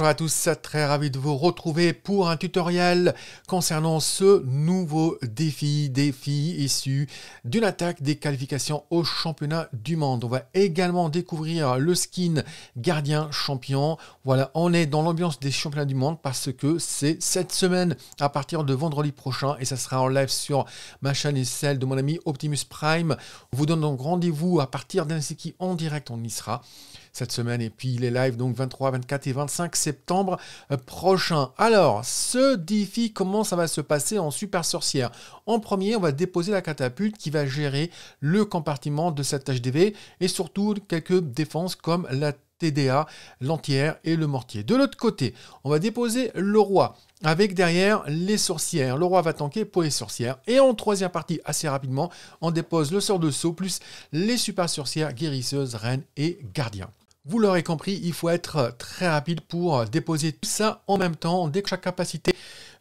Bonjour à tous, très ravi de vous retrouver pour un tutoriel concernant ce nouveau défi, défi issu d'une attaque des qualifications au championnat du monde. On va également découvrir le skin gardien champion. Voilà, on est dans l'ambiance des championnats du monde parce que c'est cette semaine à partir de vendredi prochain et ça sera en live sur ma chaîne et celle de mon ami Optimus Prime. On vous donne donc rendez-vous à partir d'un qui en direct, on y sera cette semaine. Et puis les lives, donc 23, 24 et 25 septembre euh, prochain. Alors, ce défi, comment ça va se passer en Super Sorcière En premier, on va déposer la catapulte qui va gérer le compartiment de cette HDV et surtout quelques défenses comme la TDA, l'entière et le mortier. De l'autre côté, on va déposer le roi avec derrière les sorcières. Le roi va tanker pour les sorcières. Et en troisième partie, assez rapidement, on dépose le sort de saut plus les super sorcières, guérisseuses, reines et gardiens. Vous l'aurez compris, il faut être euh, très rapide pour euh, déposer tout ça en même temps, dès que chaque capacité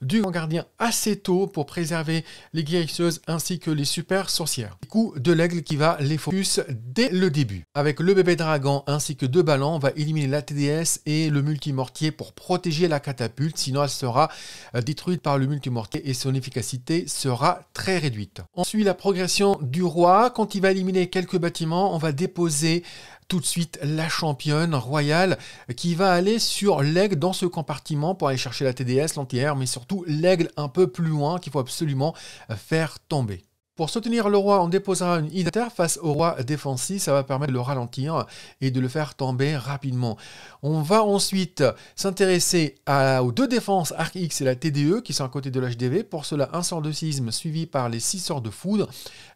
du grand gardien assez tôt pour préserver les guérisseuses ainsi que les super sorcières. Coup de l'aigle qui va les focus dès le début. Avec le bébé dragon ainsi que deux ballons, on va éliminer la TDS et le multimortier pour protéger la catapulte, sinon elle sera euh, détruite par le multimortier et son efficacité sera très réduite. On suit la progression du roi. Quand il va éliminer quelques bâtiments, on va déposer tout de suite la championne royale qui va aller sur l'aigle dans ce compartiment pour aller chercher la TDS, lanti mais surtout l'aigle un peu plus loin qu'il faut absolument faire tomber. Pour soutenir le roi, on déposera une interface face au roi défensif. Ça va permettre de le ralentir et de le faire tomber rapidement. On va ensuite s'intéresser aux deux défenses, Arc X et la TDE, qui sont à côté de l'HDV. Pour cela, un sort de sisme suivi par les six sorts de foudre.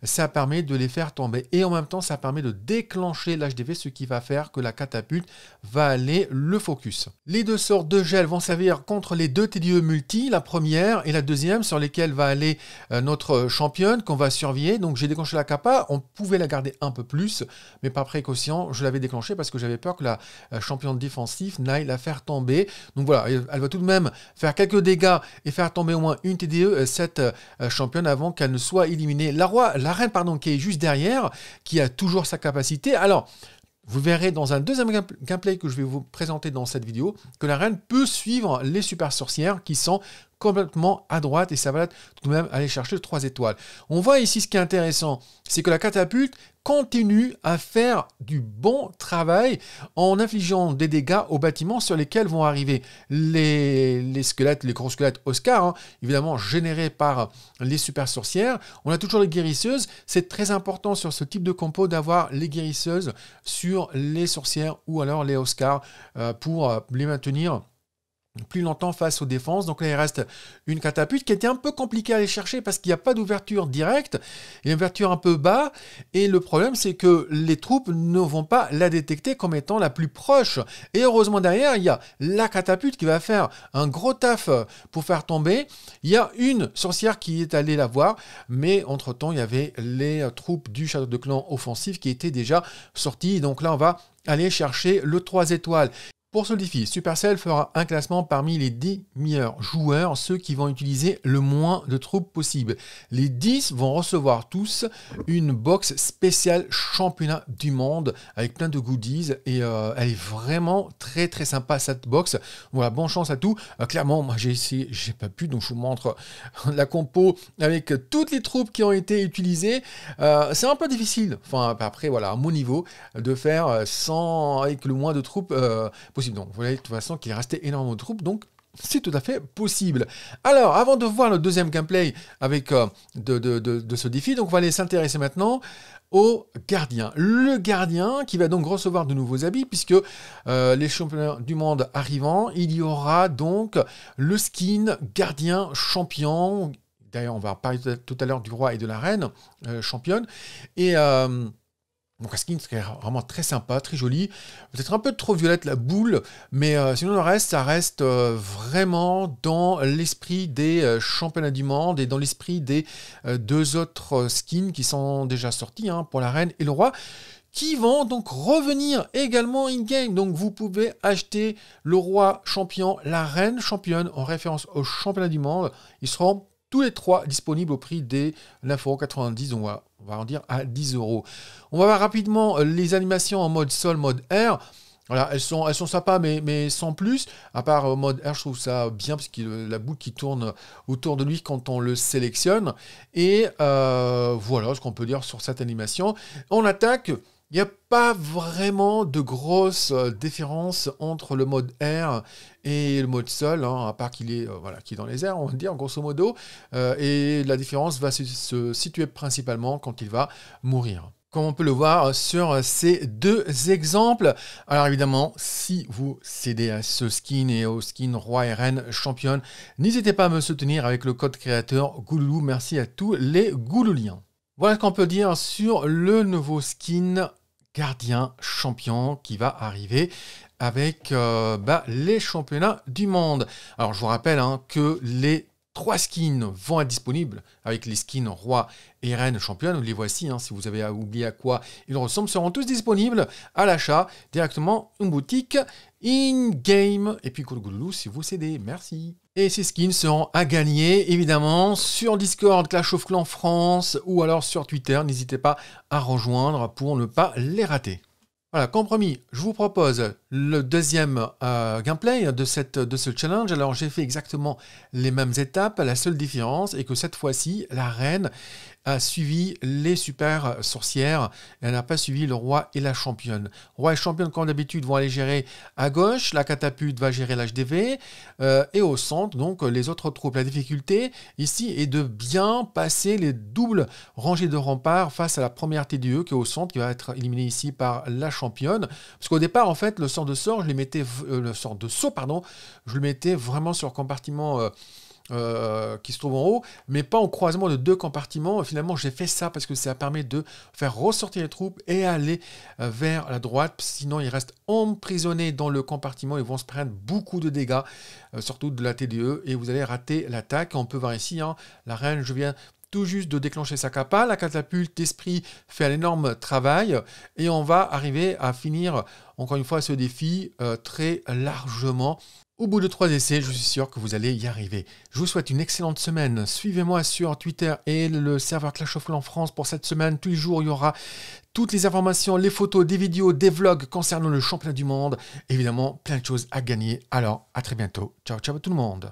Ça permet de les faire tomber. Et en même temps, ça permet de déclencher l'HDV, ce qui va faire que la catapulte va aller le focus. Les deux sorts de gel vont servir contre les deux TDE multi, la première et la deuxième, sur lesquelles va aller euh, notre championne qu'on va surveiller, donc j'ai déclenché la capa. On pouvait la garder un peu plus, mais par précaution, je l'avais déclenché parce que j'avais peur que la championne défensive n'aille la faire tomber. Donc voilà, elle va tout de même faire quelques dégâts et faire tomber au moins une TDE, euh, cette euh, championne, avant qu'elle ne soit éliminée. La, roi, la reine, pardon, qui est juste derrière, qui a toujours sa capacité. Alors, vous verrez dans un deuxième gameplay que je vais vous présenter dans cette vidéo que la reine peut suivre les super sorcières qui sont complètement à droite et ça va tout de même aller chercher trois étoiles. On voit ici ce qui est intéressant, c'est que la catapulte continue à faire du bon travail en infligeant des dégâts aux bâtiments sur lesquels vont arriver les, squelettes, les gros squelettes Oscar, hein, évidemment générés par les super sorcières. On a toujours les guérisseuses. C'est très important sur ce type de compo d'avoir les guérisseuses sur les sorcières ou alors les Oscars euh, pour euh, les maintenir plus longtemps face aux défenses. Donc là, il reste une catapulte qui était un peu compliquée à aller chercher parce qu'il n'y a pas d'ouverture directe, il une ouverture un peu bas. Et le problème, c'est que les troupes ne vont pas la détecter comme étant la plus proche. Et heureusement, derrière, il y a la catapulte qui va faire un gros taf pour faire tomber. Il y a une sorcière qui est allée la voir, mais entre-temps, il y avait les troupes du château de clan offensif qui étaient déjà sorties. Donc là, on va aller chercher le 3 étoiles. Pour ce défi, Supercell fera un classement parmi les 10 meilleurs joueurs, ceux qui vont utiliser le moins de troupes possible. Les 10 vont recevoir tous une box spéciale championnat du monde avec plein de goodies et euh, elle est vraiment très très sympa cette box. Voilà, bonne chance à tout. Euh, clairement, moi j'ai essayé, j'ai pas pu, donc je vous montre la compo avec toutes les troupes qui ont été utilisées. Euh, c'est un peu difficile, enfin après voilà, à mon niveau, de faire sans avec le moins de troupes possible donc, vous voyez de toute façon qu'il restait énormément de troupes, donc c'est tout à fait possible. Alors, avant de voir le deuxième gameplay avec, euh, de, ce défi, donc on va aller s'intéresser maintenant au gardien. Le gardien qui va donc recevoir de nouveaux habits puisque euh, les championnats du monde arrivant, il y aura donc le skin gardien champion. D'ailleurs, on va parler tout à l'heure du roi et de la reine euh, championne. Et donc un skin serait vraiment très sympa, très joli. Peut-être un peu trop violette la boule, mais euh, sinon le reste, ça reste euh, vraiment dans l'esprit des euh, championnats du monde et dans l'esprit des deux autres skins qui sont déjà sortis hein, pour la reine et le roi qui vont donc revenir également in-game. Donc vous pouvez acheter le roi champion, la reine championne en référence au championnats du monde. Ils seront tous les trois disponibles au prix des 9,90€, on va, on va en dire à 10 euros. On va voir rapidement euh, les animations en mode sol, mode air. Voilà, elles sont, elles sont sympas, mais, mais sans plus. À part euh, mode air, je trouve ça bien, parce que euh, la boule qui tourne autour de lui quand on le sélectionne. Et voilà ce qu'on peut dire sur cette animation. On attaque il n'y a pas vraiment de grosse euh, différence entre le mode air et le mode sol, hein, à part qu'il est, euh, voilà, dans les airs, on va dire, grosso modo. Euh, et la différence va se, situer principalement quand il va mourir comme on peut le voir sur ces deux exemples. Alors évidemment, si vous cédez à ce skin et au skin Roi et Reine Championne, n'hésitez pas à me soutenir avec le code créateur Goulou. Merci à tous les Goulouliens. Voilà ce qu'on peut dire sur le nouveau skin gardien champion qui va arriver avec euh, bah, les championnats du monde. Alors je vous rappelle hein, que les trois skins vont être disponibles avec les skins roi et reine championne. Les voici, hein, si vous avez oublié à quoi ils ressemblent, seront tous disponibles à l'achat directement en boutique in-game. Et puis Goulou, si vous cédez. Merci. Et ces skins seront à gagner, évidemment, sur Discord Clash of Clans France ou alors sur Twitter. N'hésitez pas à rejoindre pour ne pas les rater. Voilà, compromis, je vous propose le deuxième euh, gameplay de, cette, de ce challenge. Alors j'ai fait exactement les mêmes étapes, la seule différence est que cette fois-ci, la reine a suivi les super sorcières, elle n'a pas suivi le roi et la championne. Roi et championne, comme d'habitude, vont aller gérer à gauche, la catapulte va gérer l'HDV, euh, et au centre, donc les autres troupes. La difficulté ici est de bien passer les doubles rangées de remparts face à la première TDE qui est au centre, qui va être éliminée ici par la championne. Parce qu'au départ, en fait, le sort de sort, je les mettais, euh, le sort de saut, pardon, je le mettais vraiment sur compartiment. Euh, euh, qui se trouve en haut, mais pas en croisement de deux compartiments. Finalement, j'ai fait ça parce que ça permet de faire ressortir les troupes et aller euh, vers la droite. Sinon, ils restent emprisonnés dans le compartiment. Ils vont se prendre beaucoup de dégâts, euh, surtout de la TDE, et vous allez rater l'attaque. On peut voir ici, hein, la reine, je viens tout juste de déclencher sa capa. La catapulte d'esprit fait un énorme travail et on va arriver à finir, encore une fois, ce défi très largement. Au bout de trois essais, je suis sûr que vous allez y arriver. Je vous souhaite une excellente semaine. Suivez-moi sur Twitter et le serveur Clash of Clans France pour cette semaine. Tous les jours, il y aura toutes les informations, les photos, des vidéos, des vlogs concernant le championnat du monde. Évidemment, plein de choses à gagner. Alors, à très bientôt. Ciao, ciao tout le monde.